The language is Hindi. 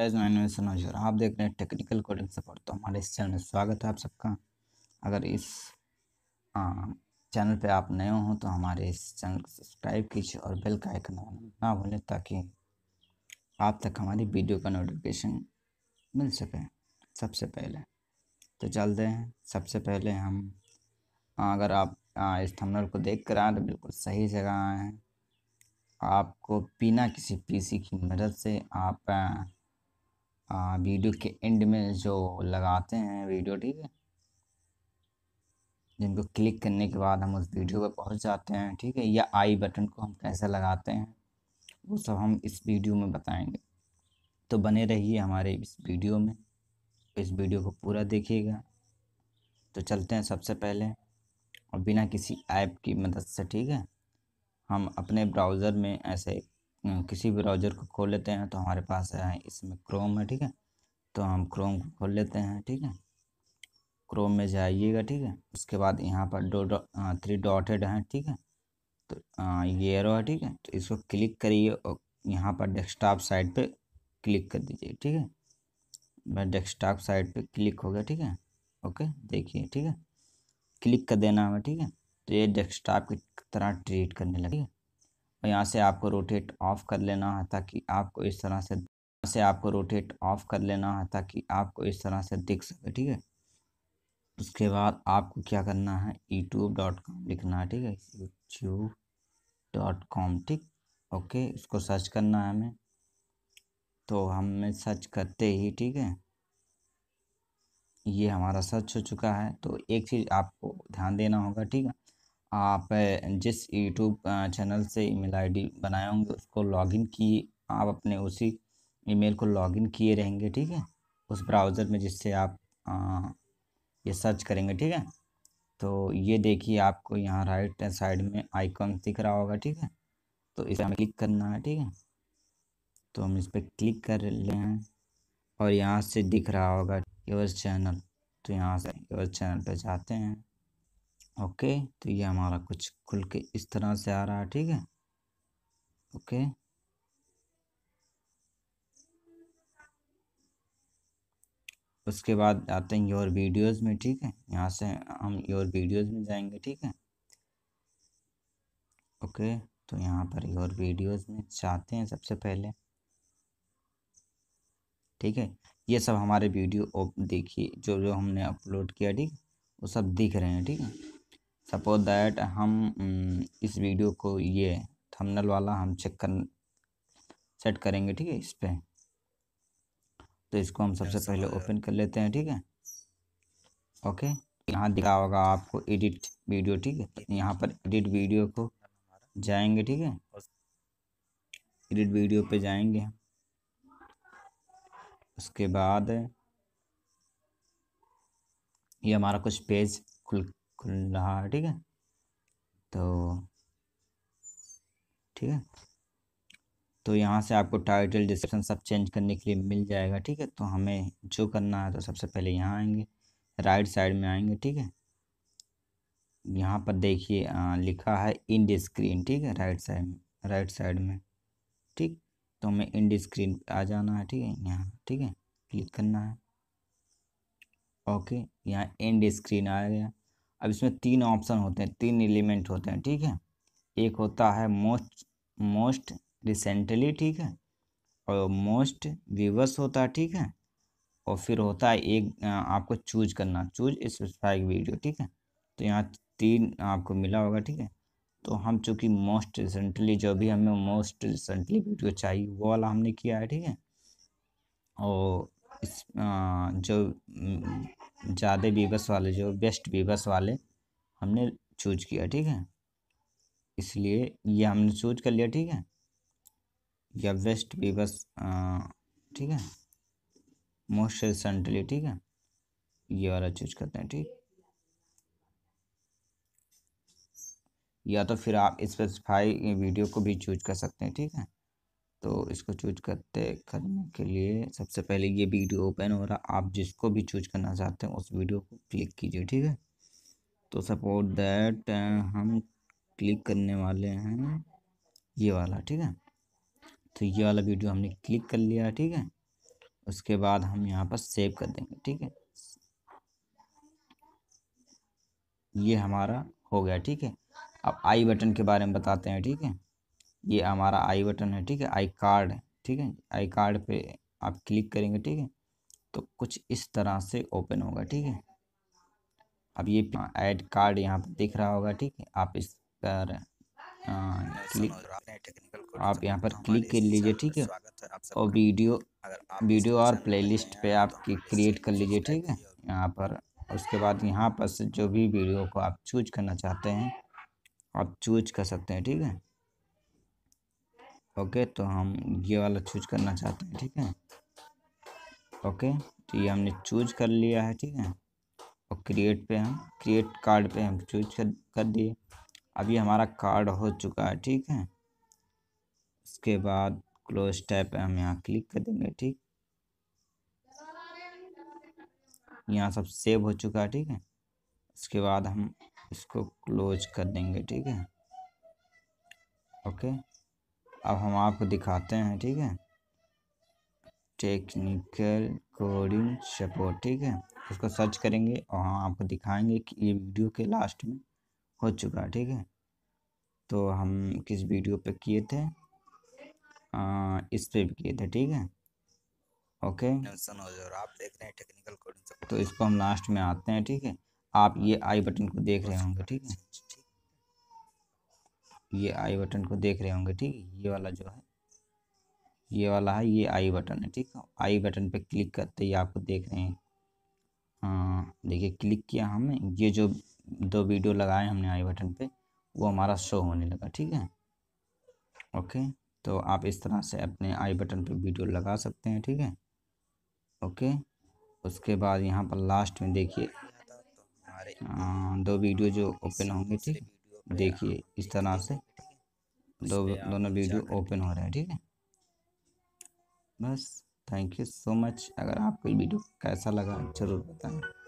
गाइस मैं आप देख रहे हैं टेक्निकल कोडिंग सपोर्ट तो हमारे इस चैनल में स्वागत है आप सबका अगर इस आ, चैनल पे आप नए हो तो हमारे इस चैनल को सब्सक्राइब कीजिए और बेल का आइकन ना भूलें ताकि आप तक हमारी वीडियो का नोटिफिकेशन मिल सके सबसे पहले तो चलते हैं सबसे पहले हम आ, अगर आप आ, इस थंबनेल को देख कर आए तो बिल्कुल सही जगह आए हैं आपको बिना किसी पीसी की मदद से आप वीडियो के एंड में जो लगाते हैं वीडियो ठीक है जिनको क्लिक करने के बाद हम उस वीडियो पर पहुंच जाते हैं ठीक है या आई बटन को हम कैसे लगाते हैं वो सब हम इस वीडियो में बताएंगे तो बने रहिए हमारे इस वीडियो में इस वीडियो को पूरा देखिएगा तो चलते हैं सबसे पहले और बिना किसी ऐप की मदद से ठीक है हम अपने ब्राउज़र में ऐसे किसी भी ब्राउज़र को खोल लेते हैं तो हमारे पास है इसमें क्रोम है ठीक है तो हम क्रोम को खोल लेते हैं ठीक है क्रोम में जाइएगा ठीक है उसके बाद यहाँ पर दो थ्री डॉटेड हैं ठीक है तो ये एरो है ठीक है तो इसको क्लिक करिए और यहाँ पर डेस्कटॉप साइड पे क्लिक कर दीजिए ठीक है मैं डेस्कटॉप साइड पे क्लिक हो गया ठीक है ओके देखिए ठीक है क्लिक कर देना हमें ठीक है तो ये डेस्कटॉप की तरह ट्रीट करने लगे और यहाँ से आपको रोटेट ऑफ कर लेना है ताकि आपको इस तरह से से आपको रोटेट ऑफ कर लेना है ताकि आपको इस तरह से दिख सके ठीक है उसके बाद आपको क्या करना है यूट्यूब डॉट कॉम लिखना है ठीक है यूट्यूब डॉट कॉम ठीक ओके उसको सर्च करना है हमें तो हमें सर्च करते ही ठीक है ये हमारा सर्च हो चुका है तो एक चीज़ आपको ध्यान देना होगा ठीक है आप जिस यूट्यूब चैनल से ईमेल आईडी बनाए होंगे उसको लॉगिन किए आप अपने उसी ईमेल को लॉगिन किए रहेंगे ठीक है उस ब्राउज़र में जिससे आप आ, ये सर्च करेंगे ठीक है तो ये देखिए आपको यहाँ राइट हैंड साइड में आइकॉन दिख रहा होगा ठीक है तो इस हमें क्लिक करना है ठीक है तो हम इस पर क्लिक कर ले हैं और यहाँ से दिख रहा होगा योर चैनल तो यहाँ से योर चैनल पर जाते हैं ओके तो ये हमारा कुछ खुल के इस तरह से आ रहा है ठीक है ओके उसके बाद आते हैं योर वीडियोस में ठीक है यहाँ से हम योर वीडियोस में जाएंगे ठीक है ओके तो यहाँ पर योर वीडियोस में चाहते हैं सबसे पहले ठीक है ये सब हमारे वीडियो देखिए जो जो हमने अपलोड किया ठीक वो सब दिख रहे हैं ठीक है सपोज दैट हम इस वीडियो को ये थंबनेल वाला हम चेक कर सेट करेंगे ठीक है इस पर तो इसको हम सबसे पहले ओपन कर लेते हैं ठीक है ओके यहाँ दिखा होगा आपको एडिट वीडियो ठीक है तो यहाँ पर एडिट वीडियो को जाएंगे ठीक है एडिट वीडियो पे जाएंगे उसके बाद ये हमारा कुछ पेज खुल खुल्ला ठीक है तो ठीक है तो यहाँ से आपको टाइटल डिस्क्रिप्शन सब चेंज करने के लिए मिल जाएगा ठीक है तो हमें जो करना है तो सबसे पहले यहाँ आएंगे राइट साइड में आएंगे ठीक है यहाँ पर देखिए लिखा है इंड स्क्रीन ठीक है राइट साइड में राइट साइड में ठीक तो हमें इंड स्क्रीन पर आ जाना है ठीक है यहाँ ठीक है क्लिक करना है ओके यहाँ इंड स्क्रीन आ गया अब इसमें तीन ऑप्शन होते हैं तीन एलिमेंट होते हैं ठीक है एक होता है मोस्ट मोस्ट रिसेंटली ठीक है और मोस्ट व्यूवर्स होता है ठीक है और फिर होता है एक आपको चूज करना चूज स्पेसिफाइक वीडियो ठीक है तो यहाँ तीन आपको मिला होगा ठीक है तो हम चूँकि मोस्ट रिसेंटली जो भी हमें मोस्ट रिसेंटली वीडियो चाहिए वो वाला हमने किया है ठीक है और इस आ, जो ज़्यादा बीबस वाले जो बेस्ट बीबस वाले हमने चूज किया ठीक है इसलिए ये हमने चूज कर लिया ठीक है या बेस्ट बीबस ठीक है मोस्ट रिसेंटली ठीक है ये वाला चूज करते हैं ठीक या तो फिर आप स्पेसिफाई वीडियो को भी चूज कर सकते हैं ठीक है तो इसको चूज करते करने के लिए सबसे पहले ये वीडियो ओपन हो रहा आप जिसको भी चूज करना चाहते हैं उस वीडियो को क्लिक कीजिए ठीक है तो सपोर्ट दैट हम क्लिक करने वाले हैं ये वाला ठीक है तो ये वाला वीडियो हमने क्लिक कर लिया ठीक है उसके बाद हम यहाँ पर सेव कर देंगे ठीक है ये हमारा हो गया ठीक है अब आई बटन के बारे में बताते हैं ठीक है ये हमारा आई बटन है ठीक है आई कार्ड ठीक है आई कार्ड पे आप क्लिक करेंगे ठीक है तो कुछ इस तरह से ओपन होगा ठीक है अब ये ऐड कार्ड यहाँ पर दिख रहा होगा ठीक है आप इस पर क्लिक आप यहाँ पर क्लिक कर लीजिए ठीक है और वीडियो वीडियो और प्लेलिस्ट पे आप क्रिएट कर लीजिए ठीक है यहाँ पर उसके बाद यहाँ पर से जो भी वीडियो को आप चूज करना चाहते हैं आप चूज कर सकते हैं ठीक है ओके तो हम ये वाला चूज करना चाहते हैं ठीक है ओके तो ये हमने चूज कर लिया है ठीक है और क्रिएट पे हम क्रिएट कार्ड पे हम चूज कर, कर दिए अभी हमारा कार्ड हो चुका है ठीक है उसके बाद क्लोज टैब पे हम यहाँ क्लिक कर देंगे ठीक यहाँ सब सेव हो चुका है ठीक है उसके बाद हम इसको क्लोज कर देंगे ठीक है ओके अब हम आपको दिखाते हैं ठीक है टेक्निकल कोडिंग सपोर्ट ठीक है उसको सर्च करेंगे और हम आपको दिखाएंगे कि ये वीडियो के लास्ट में हो चुका ठीक है तो हम किस वीडियो पे किए थे आ, इस पे भी किए थे ठीक है ओके आप देख रहे हैं टेक्निकल कोडिंग तो इसको हम लास्ट में आते हैं ठीक है आप ये आई बटन को देख रहे होंगे ठीक है ये आई बटन को देख रहे होंगे ठीक ये वाला जो है ये वाला है ये आई बटन है ठीक आई बटन पे क्लिक करते ही आपको देख रहे हैं हाँ देखिए क्लिक किया हमने ये जो दो वीडियो लगाए हमने आई बटन पे वो हमारा शो होने लगा ठीक है ओके तो आप इस तरह से अपने आई बटन पे वीडियो लगा सकते हैं ठीक है ओके उसके बाद यहाँ पर लास्ट में देखिए हाँ, दो वीडियो जो ओपन होंगे ठीक है देखिए इस तरह से दो दोनों वीडियो ओपन हो रहे हैं ठीक है बस थैंक यू सो मच अगर आपको वीडियो कैसा लगा जरूर बताएं